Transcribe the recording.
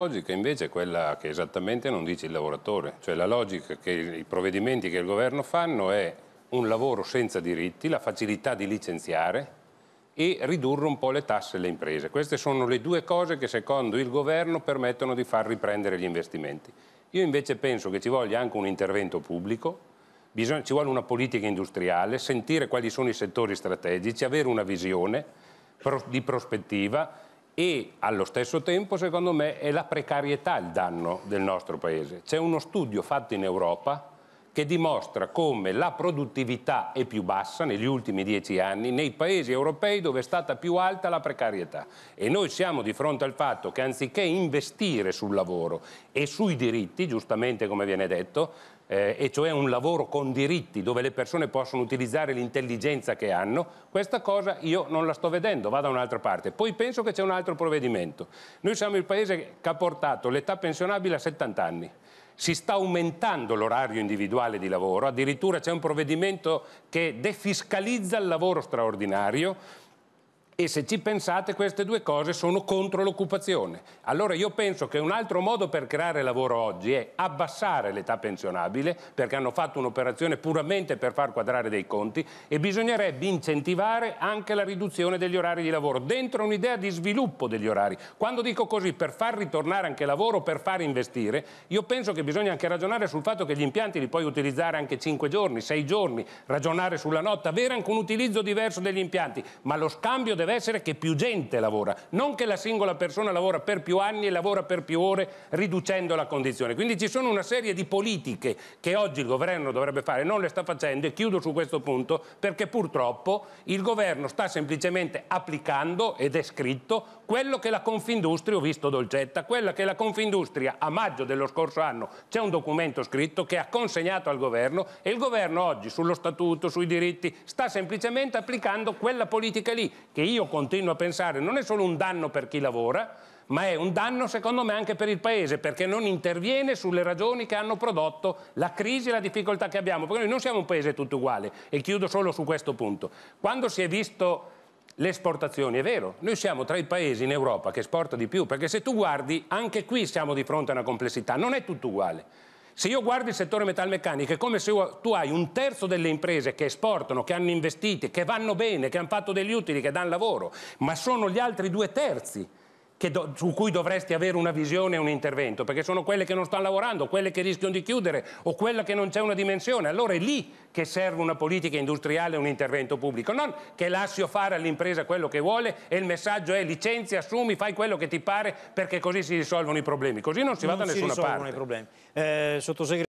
La logica invece è quella che esattamente non dice il lavoratore, cioè la logica che i provvedimenti che il governo fanno è un lavoro senza diritti, la facilità di licenziare e ridurre un po' le tasse alle imprese. Queste sono le due cose che secondo il governo permettono di far riprendere gli investimenti. Io invece penso che ci voglia anche un intervento pubblico, bisogna, ci vuole una politica industriale, sentire quali sono i settori strategici, avere una visione di prospettiva e allo stesso tempo, secondo me, è la precarietà il danno del nostro paese. C'è uno studio fatto in Europa che dimostra come la produttività è più bassa negli ultimi dieci anni nei paesi europei dove è stata più alta la precarietà. E noi siamo di fronte al fatto che anziché investire sul lavoro e sui diritti, giustamente come viene detto, eh, e cioè un lavoro con diritti dove le persone possono utilizzare l'intelligenza che hanno, questa cosa io non la sto vedendo, vado da un'altra parte. Poi penso che c'è un altro provvedimento. Noi siamo il paese che ha portato l'età pensionabile a 70 anni si sta aumentando l'orario individuale di lavoro, addirittura c'è un provvedimento che defiscalizza il lavoro straordinario e se ci pensate queste due cose sono contro l'occupazione. Allora io penso che un altro modo per creare lavoro oggi è abbassare l'età pensionabile, perché hanno fatto un'operazione puramente per far quadrare dei conti, e bisognerebbe incentivare anche la riduzione degli orari di lavoro, dentro un'idea di sviluppo degli orari. Quando dico così, per far ritornare anche lavoro, per far investire, io penso che bisogna anche ragionare sul fatto che gli impianti li puoi utilizzare anche 5 giorni, 6 giorni, ragionare sulla notte, avere anche un utilizzo diverso degli impianti, ma lo scambio deve deve essere che più gente lavora, non che la singola persona lavora per più anni e lavora per più ore riducendo la condizione. Quindi ci sono una serie di politiche che oggi il governo dovrebbe fare, non le sta facendo e chiudo su questo punto perché purtroppo il governo sta semplicemente applicando ed è scritto quello che la Confindustria, ho visto Dolcetta, quella che la Confindustria a maggio dello scorso anno c'è un documento scritto che ha consegnato al governo e il governo oggi sullo statuto, sui diritti sta semplicemente applicando quella politica lì che io io continuo a pensare non è solo un danno per chi lavora, ma è un danno secondo me anche per il Paese, perché non interviene sulle ragioni che hanno prodotto la crisi e la difficoltà che abbiamo, perché noi non siamo un Paese tutto uguale, e chiudo solo su questo punto. Quando si è visto le esportazioni, è vero, noi siamo tra i paesi in Europa che esporta di più, perché se tu guardi, anche qui siamo di fronte a una complessità, non è tutto uguale. Se io guardo il settore metalmeccanico è come se tu hai un terzo delle imprese che esportano, che hanno investito, che vanno bene, che hanno fatto degli utili, che danno lavoro, ma sono gli altri due terzi do, su cui dovresti avere una visione e un intervento, perché sono quelle che non stanno lavorando, quelle che rischiano di chiudere o quella che non c'è una dimensione. Allora è lì che serve una politica industriale e un intervento pubblico, non che lascio fare all'impresa quello che vuole e il messaggio è licenzi, assumi, fai quello che ti pare perché così si risolvono i problemi. Così non si non va da nessuna parte. Eh,